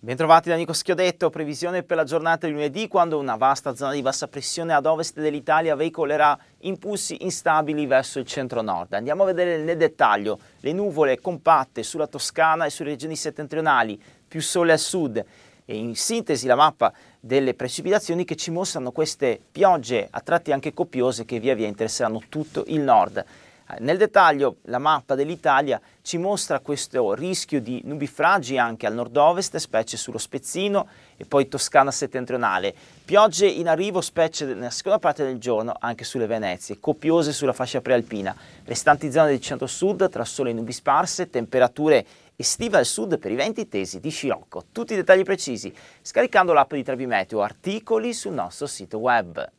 Bentrovati da Nico Schiodetto, previsione per la giornata di lunedì quando una vasta zona di bassa pressione ad ovest dell'Italia veicolerà impulsi instabili verso il centro-nord. Andiamo a vedere nel dettaglio le nuvole compatte sulla Toscana e sulle regioni settentrionali, più sole al sud e in sintesi la mappa delle precipitazioni che ci mostrano queste piogge a tratti anche copiose che via via interesseranno tutto il nord. Eh, nel dettaglio la mappa dell'Italia ci mostra questo rischio di nubifragi anche al nord-ovest, specie sullo Spezzino e poi Toscana settentrionale. Piogge in arrivo, specie nella seconda parte del giorno, anche sulle Venezie, copiose sulla fascia prealpina. Restanti zone del centro-sud tra sole e nubi sparse, temperature estive al sud per i venti tesi di Scirocco. Tutti i dettagli precisi scaricando l'app di Trebimeteo, articoli sul nostro sito web.